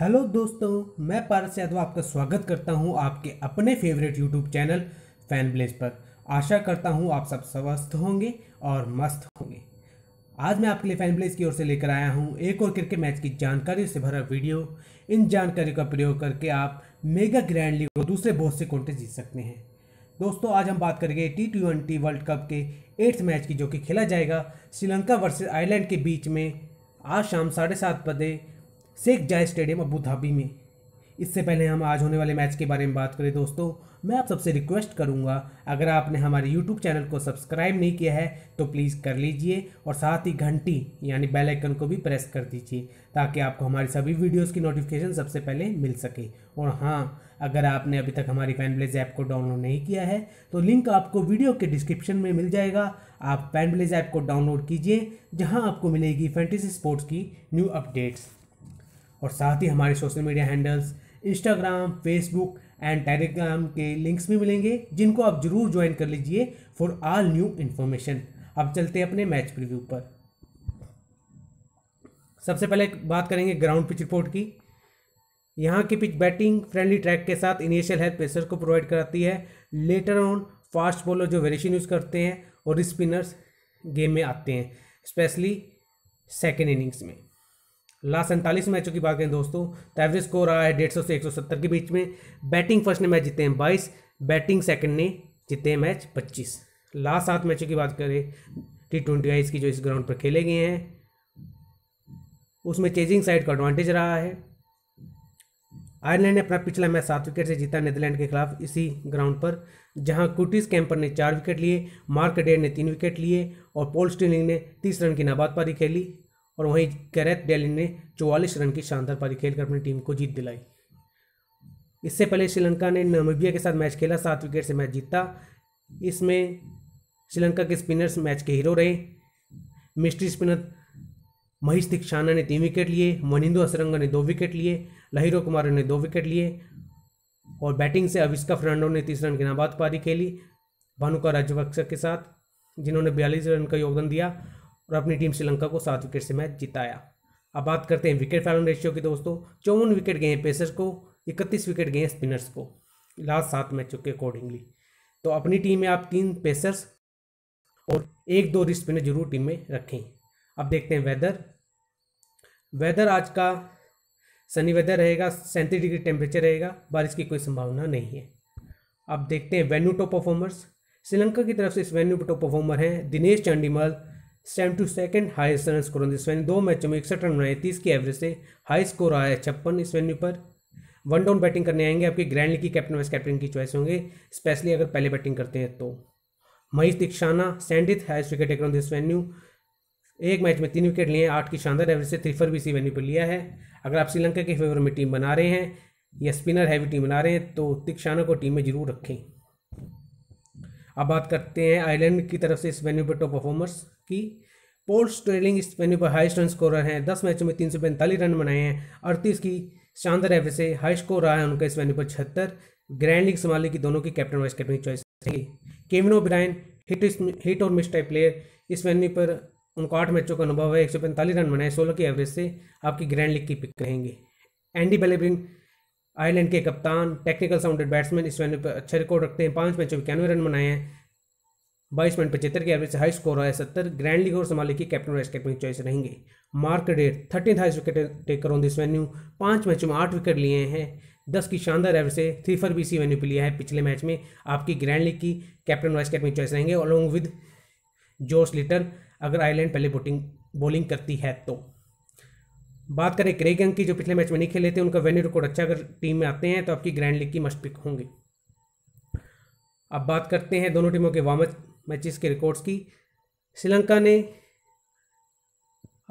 hello दोस्तों मैं पारस यादव आपका स्वागत करता हूं आपके अपने favourite YouTube channel Fan Blaze पर आशा करता हूं आप सब स्वस्थ होंगे और मस्त होंगे आज मैं आपके लिए फैन ब्लेज की ओर से लेकर आया हूं एक और क्रिकेट मैच की जानकारी से भरा वीडियो इन जानकारी का प्रयोग करके आप मेगा ग्रैंड लीग और दूसरे बहुत से कोटे जीत सकते हैं दोस्तों आज हम बात करेंगे टी ट्वेंटी वर्ल्ड कप के एट्थ मैच की जो कि खेला जाएगा श्रीलंका वर्सेज आयरलैंड के बीच में आज शाम साढ़े सात बजे शेख जाय स्टेडियम अबू धाबी में इससे पहले हम आज होने वाले मैच के बारे में बात करें दोस्तों मैं आप सबसे रिक्वेस्ट करूंगा अगर आपने हमारे यूट्यूब चैनल को सब्सक्राइब नहीं किया है तो प्लीज़ कर लीजिए और साथ ही घंटी यानी बेल आइकन को भी प्रेस कर दीजिए ताकि आपको हमारी सभी वीडियोस की नोटिफिकेशन सबसे पहले मिल सके और हाँ अगर आपने अभी तक हमारी फैन ब्लेज ऐप को डाउनलोड नहीं किया है तो लिंक आपको वीडियो के डिस्क्रिप्शन में मिल जाएगा आप फैन ब्लेज ऐप को डाउनलोड कीजिए जहाँ आपको मिलेगी फैंटेसी स्पोर्ट्स की न्यू अपडेट्स और साथ ही हमारे social media handles Instagram Facebook and Telegram के लिंक्स भी मिलेंगे जिनको आप ज़रूर ज्वाइन कर लीजिए फॉर ऑल न्यू इन्फॉर्मेशन अब चलते हैं अपने मैच प्रीव्यू पर सबसे पहले बात करेंगे ग्राउंड पिच रिपोर्ट की यहाँ की पिच बैटिंग फ्रेंडली ट्रैक के साथ इनिशियल हेल्थ प्रेशर को प्रोवाइड कराती है लेटर ऑन फास्ट बॉलर जो वेरिएशन यूज़ करते हैं और स्पिनर्स गेम में आते हैं स्पेशली सेकेंड इनिंग्स में लास्ट सैंतालीस मैचों की बात करें दोस्तों तो एवरेज स्कोर रहा है डेढ़ सौ से एक सौ सत्तर के बीच में बैटिंग फर्स्ट ने मैच जीते हैं बाईस बैटिंग सेकंड ने जीते हैं मैच पच्चीस लास्ट सात मैचों की बात करें टी ट्वेंटी आईज की जो इस ग्राउंड पर खेले गए हैं उसमें चेजिंग साइड का एडवांटेज रहा है आयरलैंड ने अपना पिछला मैच सात विकेट से जीता नीदरलैंड के खिलाफ इसी ग्राउंड पर जहां कुटिस कैंपर ने चार विकेट लिए मार्क डेड ने तीन विकेट लिए और पोल स्टीलिंग ने तीस रन की नाबाद पारी खेली और वहीं गैरेथ डेलिन ने चौवालीस रन की शानदार पारी खेलकर अपनी टीम को जीत दिलाई इससे पहले श्रीलंका ने नामीबिया के साथ मैच खेला सात विकेट से मैच जीता इसमें श्रीलंका के स्पिनर्स मैच के हीरो रहे मिस्ट्री स्पिनर महेश दीक्षाना ने तीन विकेट लिए मनिंदो असरंगा ने दो विकेट लिए लहिरो कुमार ने दो विकेट लिए और बैटिंग से अविष्का फर्नांडो ने तीस रन की नाबाद पारी खेली भानुका राजपक्ष के साथ जिन्होंने बयालीस रन का योगदान दिया और अपनी टीम श्रीलंका को सात विकेट से मैच जिताया अब बात करते हैं विकेट फैलन रेशियो की दोस्तों चौवन विकेट गए पेसर्स को इकतीस विकेट गए स्पिनर्स को लास्ट सात मैचों के अकॉर्डिंगली तो अपनी टीम में आप तीन पेसर्स और एक दो स्पिनर जरूर टीम में रखें अब देखते हैं वेदर वेदर आज का सनी वेदर रहेगा सैंतीस डिग्री टेम्परेचर रहेगा बारिश की कोई संभावना नहीं है अब देखते हैं वेन्यू टॉप परफॉर्मर्स श्रीलंका की तरफ से इस वेन्यू टॉप परफॉर्मर हैं Dinesh Chandimal seven two second highest run score इस वेन्यू दो मैचों में इकसठ रन बनाए तीस की एवरेज से हाई स्कोर आया है छप्पन इस वेन्यू पर वन डाउन बैटिंग करने आएंगे आपके ग्रैंड लीग की कैप्टन वाइस कैप्टन की चॉइस होंगे स्पेशली अगर पहले बैटिंग करते हैं तो महेश दीक्षाना सैंडिथ highest wicket taker this venue एक मैच में तीन विकेट लिए आठ की शानदार एवरेज से थ्रीफर भी इसी वेन्यू पर लिया है अगर आप श्रीलंका के फेवर में टीम बना रहे हैं या स्पिनर हैवी टीम बना रहे हैं तो दीक्षाना को टीम में जरूर रखें अब बात करते हैं आयरलैंड की तरफ से इस वेन्यू पर टॉप परफॉर्मर्स की पोल स्ट्रेलिंग इस वेन्यू पर हाईस्ट रन स्कोरर हैं दस मैचों में तीन सौ पैंतालीस रन बनाए हैं अड़तीस की शानदार एवरेज से हाई स्कोर रहा है उनका इस वेन्यू पर छहत्तर ग्रैंड लीग संभाली की दोनों की कैप्टन वाइस कैप्टन की चॉइस थी केविन ओब्रायन हिट हिट और मिस टाइप प्लेयर इस वेन्यू पर उनको आठ मैचों का अनुभव है एक सौ पैंतालीस रन बनाए सोलह की एवरेज से आपकी ग्रैंड लीग की पिक रहेंगे एंडी बेलेब्रिन आयरलैंड के कप्तान टेक्निकल साउंडेड बैट्समैन इस वेन्यू पर अच्छा रिकॉर्ड रखते हैं पाँच मैचों में इक्यानवे रन बनाए हैं बाईस पॉइंट पचहत्तर के एवरेज हाई स्कोर है सत्तर ग्रैंड लीग और समाली की कैप्टन वाइस कैप्टन चॉइस रहेंगे Mark Adair thirteen highest wicket taker on this venue पाँच मैचों में आठ विकेट लिए हैं दस की शानदार एवरेज से three fer B C venue पर लिया है पिछले मैच में आपकी ग्रैंड लीग की कैप्टन वाइस कैप्टन चॉइस रहेंगे अलॉन्ग विद जोश लिटर अगर आयरलैंड पहले बोटिंग बॉलिंग करती है तो बात करें क्रेगंग की जो पिछले मैच में नहीं खेले थे उनका वेन्यू रिकॉर्ड अच्छा अगर टीम में आते हैं तो आपकी ग्रैंड लीग की मस्ट पिक होंगे अब बात करते हैं दोनों टीमों के वामच मैचेस के रिकॉर्ड्स की श्रीलंका ने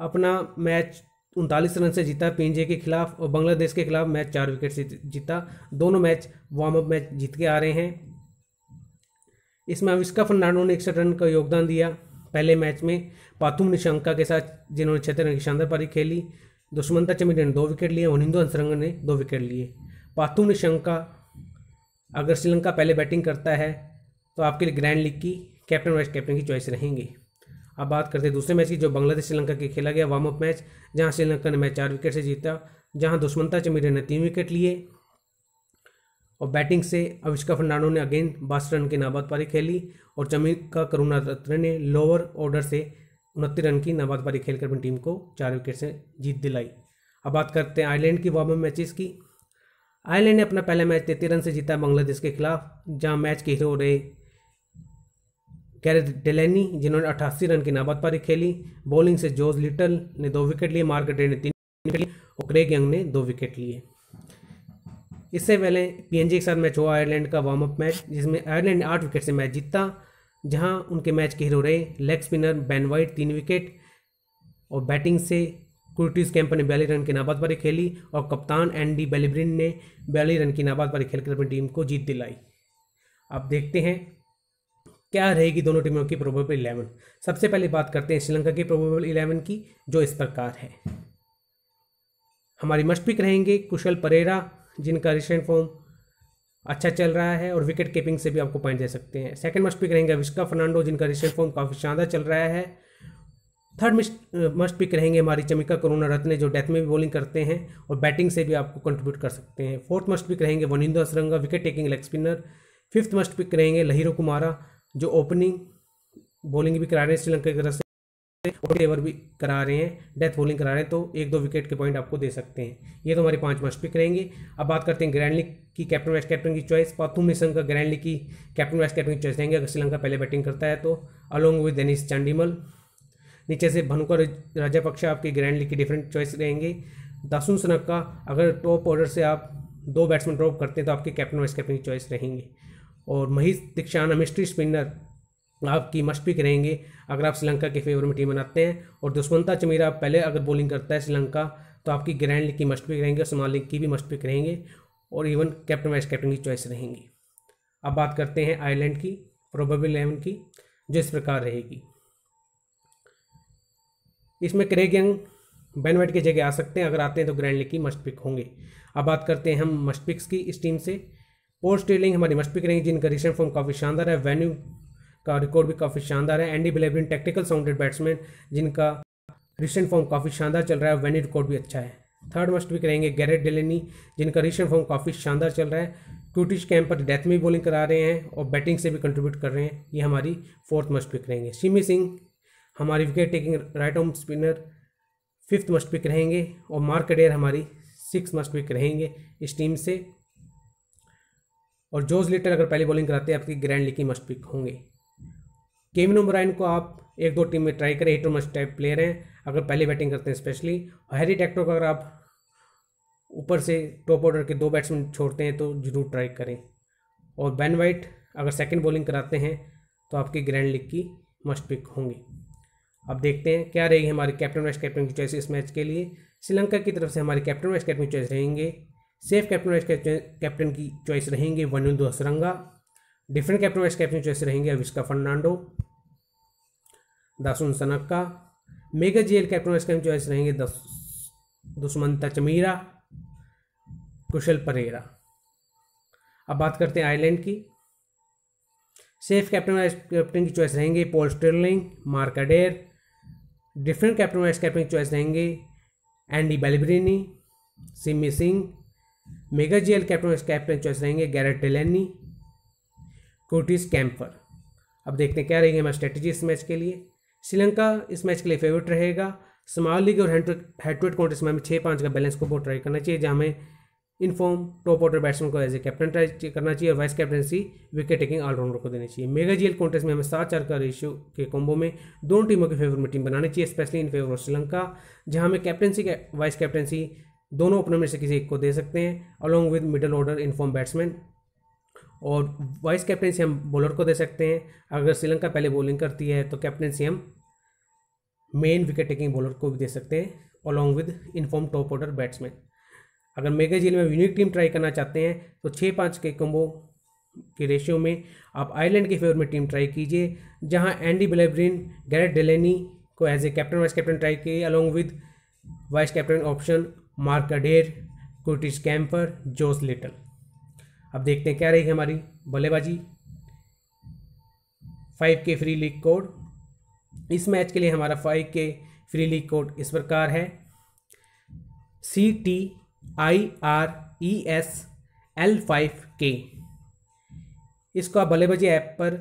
अपना मैच उनतालीस रन से जीता पीएनजे के खिलाफ और बांग्लादेश के खिलाफ मैच चार विकेट से जीता दोनों मैच वार्म अप मैच जीत के आ रहे हैं इसमें अविष्का फर्नांडो ने इकसठ रन का योगदान दिया पहले मैच में पाथुम निशंका के साथ जिन्होंने छह रन की शानदार पारी खेली दुष्मंता चमिटे ने दो विकेट लिए और हिंदू हंसरंगन ने दो विकेट लिए पातुम निशंका अगर श्रीलंका पहले बैटिंग करता है तो आपके लिए ग्रैंड लीग की कैप्टन वाइस कैप्टन की चॉइस रहेंगी अब बात करते हैं दूसरे मैच की जो बांग्लादेश श्रीलंका के खेला गया वार्म अप मैच जहां श्रीलंका ने मैच चार विकेट से जीता जहां दुश्मनता चमीरे ने तीन विकेट लिए और बैटिंग से अविष्का फर्नाडो ने अगेन बासठ रन की नाबाद पारी खेली और चमीका करुणा रत्न ने लोअर ऑर्डर से उनतीस रन की नाबाद पारी खेलकर अपनी टीम को चार विकेट से जीत दिलाई अब बात करते हैं आयरलैंड की वार्म मैचेस की आयरलैंड ने अपना पहला मैच तैतीस रन से जीता बांग्लादेश के खिलाफ जहां मैच के हीरो रहे कैरे डेलेनी जिन्होंने अट्ठासी रन की नाबाद पारी खेली बॉलिंग से जोज लिटल ने दो विकेट लिए मार्केटे ने तीन विकेट लिए और क्रेग यंग ने दो विकेट लिए इससे पहले पीएनजी के साथ मैच हुआ आयरलैंड का वार्म अप मैच जिसमें आयरलैंड ने आठ विकेट से मैच जीता जहां उनके मैच के हीरो रहे लेग स्पिनर बैन वाइट तीन विकेट और बैटिंग से कुर्टिस कैंपर ने बयालीस रन की नाबाद पारी खेली और कप्तान एंडी बेलिब्रिन ने बयालीस रन की नाबाद पारी खेलकर अपनी टीम को जीत दिलाई अब देखते हैं क्या रहेगी दोनों टीमों की प्रोबेबल इलेवन सबसे पहले बात करते हैं श्रीलंका की प्रोबेबल इलेवन की जो इस प्रकार है हमारी मस्ट पिक रहेंगे कुशल परेरा जिनका रिसेंट फॉर्म अच्छा चल रहा है और विकेट कीपिंग से भी आपको पॉइंट दे सकते हैं सेकंड मस्ट पिक रहेंगे अविष्का फर्नांडो जिनका रिसेंट फॉर्म काफ़ी शानदार चल रहा है थर्ड मस्ट पिक रहेंगे हमारी चमिका करुणा रत्न जो डेथ में भी बॉलिंग करते हैं और बैटिंग से भी आपको कंट्रीब्यूट कर सकते हैं फोर्थ मस्ट पिक रहेंगे Wanindu Hasaranga wicket taking leg spinner fifth must pick रहेंगे लहिरो कुमारा जो ओपनिंग बॉलिंग भी करा रहे हैं श्रीलंका की तरफ से एवर भी करा रहे हैं डेथ बॉलिंग करा रहे हैं तो एक दो विकेट के पॉइंट आपको दे सकते हैं ये तो हमारे पांच मस्ट पिक रहेंगे अब बात करते हैं ग्रैंड लीग की कैप्टन वाइस कैप्टन की चॉइस पाथुम निशंक का ग्रैंड लीग की कैप्टन वाइस कैप्टन की चॉइस रहेंगे अगर श्रीलंका पहले बैटिंग करता है तो अलोंग विद देनिस चांडीमल नीचे से भनुका राजापक्षा आपकी ग्रैंड लीग की डिफरेंट चॉइस रहेंगे दासुन सनक का अगर टॉप ऑर्डर से आप दो बैट्समैन ड्रॉप करते हैं तो आपके कैप्टन वाइस कैप्टन की चॉइस रहेंगे और महेश दीक्षाना मिस्ट्री स्पिनर आपकी मस्ट पिक रहेंगे अगर आप श्रीलंका के फेवर में टीम बनाते हैं और दुष्मंता चमीरा पहले अगर बॉलिंग करता है श्रीलंका तो आपकी ग्रैंड लीग की मस्ट पिक रहेंगे और स्मॉल लीग की भी मस्ट पिक रहेंगे और इवन कैप्टन वाइस कैप्टन की चॉइस रहेंगी अब बात करते हैं आयरलैंड की प्रोबेबल इलेवन की जो इस प्रकार रहेगी इसमें क्रेग यंग बैनवेट की जगह आ सकते हैं अगर आते हैं तो ग्रैंड लीग की मस्ट पिक होंगे अब बात करते हैं हम मस्ट पिक्स की इस टीम से पोस्ट डीलिंग हमारी मस्ट पिक रही जिनका रिसेंट फॉर्म काफ़ी शानदार है वेन्यू का रिकॉर्ड भी काफ़ी शानदार है Andy Balbirnie tactical sounded batsman जिनका रिसेंट फॉर्म काफ़ी शानदार चल रहा है वेन्यू रिकॉर्ड भी अच्छा है थर्ड मस्ट पिक रहेंगे गैरेट डेलेनी जिनका रिसेंट फॉर्म काफ़ी शानदार चल रहा है क्यूटिश कैंप पर डेथ में बॉलिंग करा रहे हैं और बैटिंग से भी कंट्रीब्यूट कर रहे हैं ये हमारी फोर्थ मस्ट पिक रहेंगे शिमी सिंह हमारी wicket taking right arm spinner fifth must pick रहेंगे और मार्क डेयर हमारी सिक्स मस्ट पिक रहेंगे इस टीम से और जोज लिटर अगर पहली बॉलिंग कराते हैं आपकी ग्रैंड लिकी की मस्ट पिक होंगे केविन ओमराइन को आप एक दो टीम में ट्राई करें हिटो मस्ट टाइप प्लेयर हैं अगर पहले बैटिंग करते हैं स्पेशली और हैरी टैक्टर को अगर आप ऊपर से टॉप ऑर्डर के दो बैट्समैन छोड़ते हैं तो जरूर ट्राई करें और बैन वाइट अगर सेकेंड बॉलिंग कराते हैं तो आपकी ग्रैंड लिग की मस्ट पिक होंगी अब देखते हैं क्या रहेगी हमारी कैप्टन वाइस कैप्टन की चॉइस इस मैच के लिए श्रीलंका की तरफ से हमारे कैप्टन वाइस कैप्टन की चॉइस रहेंगे सेफ कैप्टन वाइस कैप्टन की चॉइस रहेंगे Wanindu Hasaranga different captain vice captain choice रहेंगे Avishka Fernando Dasun Shanaka mega GL captain vice captain choice रहेंगे दुष्मंता चमीरा कुशल परेरा अब बात करते हैं आयरलैंड की सेफ कैप्टन वाइस कैप्टन की चॉइस रहेंगे Paul Stirling Mark Adair different captain vice captain की चॉइस रहेंगे Andy Balbirnie Simi Singh mega GL captain captain choice रहेंगे गैरेट डेलैनी कोटिस कैंपर अब देखते हैं क्या रहेंगे हमारी स्ट्रेटेजी इस मैच के लिए श्रीलंका इस मैच के लिए फेवरेट रहेगा स्मॉल लीग और हेडवेट कॉन्टेस्ट इसमें हमें छः पाँच का बैलेंस को बोर्ड ट्राई करना चाहिए जहाँ हमें इनफॉर्म टॉप ऑर्डर बैट्समैन को एज ए कैप्टन ट्राई करना चाहिए और vice captaincy wicket taking allrounder को देनी चाहिए मेगा जीएल कॉन्टेस्ट में हमें सात चार का रेशियो के कॉम्बो में दोनों टीमों के फेवर में टीम बनानी चाहिए specially in favour of Sri Lanka जहाँ हमें कैप्टनसी वाइस कैप्टनसी दोनों ओपनर में से किसी एक को दे सकते हैं along with middle order in form batsman और वाइस कैप्टनसी हम बॉलर को दे सकते हैं अगर श्रीलंका पहले बॉलिंग करती है तो कैप्टनसी हम मेन विकेट टेकिंग बॉलर को भी दे सकते हैं along with in form top order batsman अगर मेगा जेल में यूनिक टीम ट्राई करना चाहते हैं तो छः पाँच के कम्बो के रेशियो में आप आयरलैंड के फेवर में टीम ट्राई कीजिए जहां एंडी बिलेब्रिन गैरेट डेलेनी को as a captain vice captain try किए along with vice captain option Mark Adair Curtis Campher Josh Little अब देखते हैं क्या रहेगी हमारी बल्लेबाजी फाइव के फ्री लीग कोड इस मैच के लिए हमारा फाइव के फ्री लीग कोड इस प्रकार है C T I R E S L five के इसको आप बल्लेबाजी ऐप पर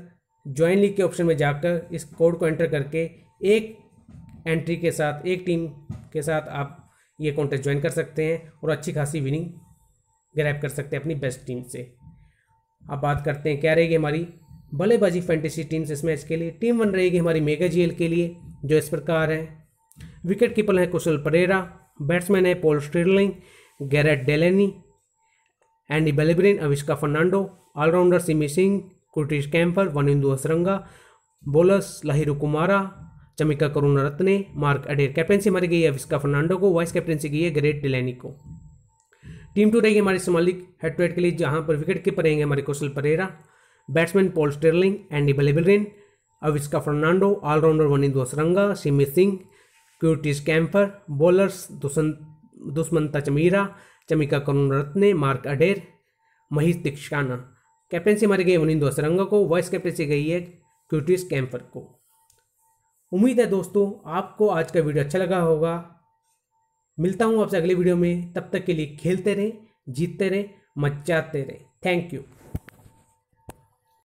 ज्वाइन लीग के ऑप्शन में जाकर इस कोड को एंटर करके एक एंट्री के साथ एक टीम के साथ आप ये कॉन्टेस्ट ज्वाइन कर सकते हैं और अच्छी खासी विनिंग ग्रैप कर सकते हैं अपनी बेस्ट टीम से अब बात करते हैं क्या रहेगी हमारी बल्लेबाजी फैंटेसी टीम्स इस मैच के लिए टीम वन रहेगी हमारी मेगा जीएल के लिए जो इस प्रकार है विकेट कीपर हैं कुशल परेरा बैट्समैन है Paul Stirling Gareth Delany Andy Balbirnie Avishka Fernando allrounder Simi Singh Curtis Campher Wanindu Hasaranga bowlers Lahiru Kumara Chamika Karunaratne Mark Adair captaincy मारी गई है विस्का फर्नांडो को वाइस कैप्टनसी गई है ग्रेट डिलैनी को टीम टू रहेगी हमारे सोमालिक हेड टू हेड के लिए जहां पर विकेट कीपर रहेंगे हमारे Kusal Perera batsman Paul Stirling Andy Balbirnie Avishka Fernando allrounder Wanindu Hasaranga Simi Singh Curtis Campher bowlers Dushmantha Chameera Chamika Karunaratne Mark Adair Mahesh Theekshana captaincy मारी गई वनिंदो असरंगा को वाइस कैप्टनसी गई है क्यूटिस कैम्फर को उम्मीद है दोस्तों आपको आज का वीडियो अच्छा लगा होगा मिलता हूँ आपसे अगले वीडियो में तब तक के लिए खेलते रहें जीतते रहें मचाते रहें थैंक यू